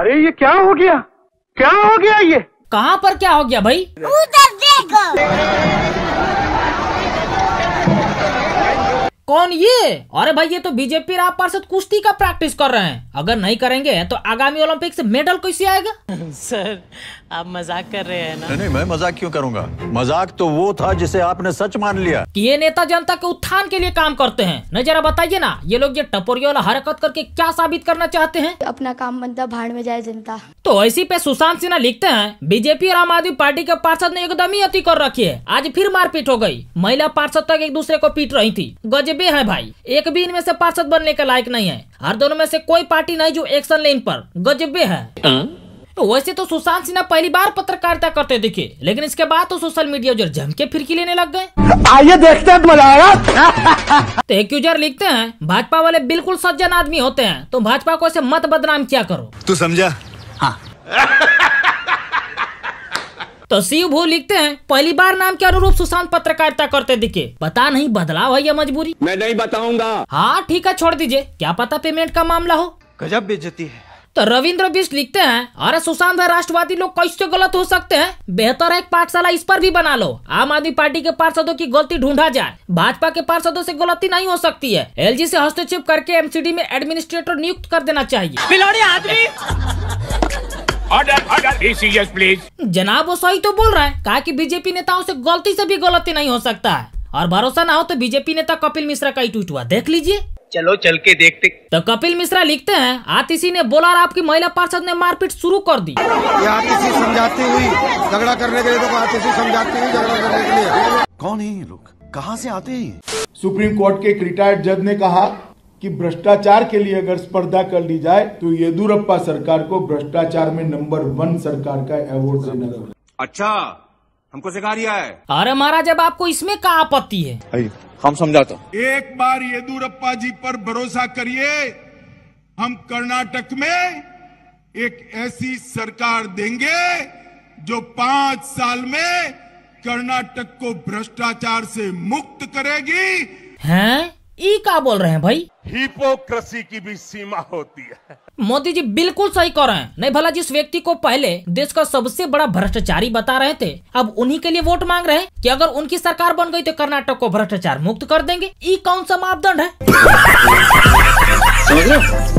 अरे ये क्या हो गया क्या हो गया ये कहाँ पर क्या हो गया भाई उधर देखो कौन ये अरे भाई ये तो बीजेपी राम पार्षद कुश्ती का प्रैक्टिस कर रहे हैं अगर नहीं करेंगे तो आगामी ओलंपिक से मेडल कैसे आएगा सर आप मजाक कर रहे हैं ना नहीं मैं मजाक क्यों करूंगा मजाक तो वो था जिसे आपने सच मान लिया कि ये नेता जनता के उत्थान के लिए काम करते हैं नहीं जरा बताइए ना ये लोग ये टपोरी वाला हरकत करके क्या साबित करना चाहते हैं अपना काम बनता भाड़ में जाए जनता तो ऐसी पे सुशांत सिन्हा लिखते हैं बीजेपी और आम आदमी पार्टी के पार्षद ने एकदम ही अति कर रखी है आज फिर मारपीट हो गयी महिला पार्षद तक एक दूसरे को पीट रही थी गजबे है है भाई एक भी इनमें से पार्षद बनने का लायक नहीं है हर दोनों में से कोई पार्टी नहीं जो एक्शन लेन पर गजबे है हाँ। तो वैसे तो सुशांत सिन्हा पहली बार पत्रकारिता करते दिखे लेकिन इसके बाद तो सोशल मीडिया यूजर के फिरकी लेने लग गए आइए देखते हैं मजा तो एक यूजर लिखते हैं भाजपा वाले बिल्कुल सज्जन आदमी होते हैं तो भाजपा को ऐसे मत बदनाम क्या करो तू समझा हाँ तो शिव भू लिखते हैं पहली बार नाम के अनुरूप सुशांत पत्रकारिता करते दिखे पता नहीं बदलाव है या मजबूरी मैं नहीं बताऊंगा हाँ ठीक है छोड़ दीजिए क्या पता पेमेंट का मामला हो गजब बेचती है तो रविंद्र बिस्ट लिखते हैं अरे सुशांत भाई राष्ट्रवादी लोग कैसे गलत हो सकते हैं बेहतर है एक पाठशाला इस पर भी बना लो आम आदमी पार्टी के पार्षदों की गलती ढूंढा जाए भाजपा के पार्षदों से गलती नहीं हो सकती है एलजी से हस्तक्षेप करके एमसीडी में एडमिनिस्ट्रेटर नियुक्त कर देना चाहिए आदमी प्लीज जनाब वो सही तो बोल रहा है कहा कि बीजेपी नेताओं से गलती से भी गलती नहीं हो सकता है और भरोसा ना हो तो बीजेपी नेता कपिल मिश्रा का ही ट्वीट हुआ देख लीजिए चलो चल के देखते तो कपिल मिश्रा लिखते हैं आतिशी ने बोला और आपकी महिला पार्षद ने मारपीट शुरू कर दी आतिशी समझाती हुई झगड़ा करने के लिए तो आतिशी समझाती हुई झगड़ा करने के लिए कौन है ये लोग कहाँ से आते हैं सुप्रीम कोर्ट के एक रिटायर्ड जज ने कहा कि भ्रष्टाचार के लिए अगर स्पर्धा कर ली जाए तो येदुरप्पा सरकार को भ्रष्टाचार में नंबर वन सरकार का अवार्ड देना अच्छा हमको सिखा दिया है अरे महाराज अब आपको इसमें क्या आपत्ति है हम समझाता एक बार येदुरप्पा जी पर भरोसा करिए हम कर्नाटक में एक ऐसी सरकार देंगे जो पांच साल में कर्नाटक को भ्रष्टाचार से मुक्त करेगी हैं? ई का बोल रहे हैं भाई हिपोक्रेसी की भी सीमा होती है मोदी जी बिल्कुल सही कह रहे हैं नहीं भला जिस व्यक्ति को पहले देश का सबसे बड़ा भ्रष्टाचारी बता रहे थे अब उन्हीं के लिए वोट मांग रहे हैं कि अगर उनकी सरकार बन गई तो कर्नाटक को भ्रष्टाचार मुक्त कर देंगे ई कौन सा मापदंड है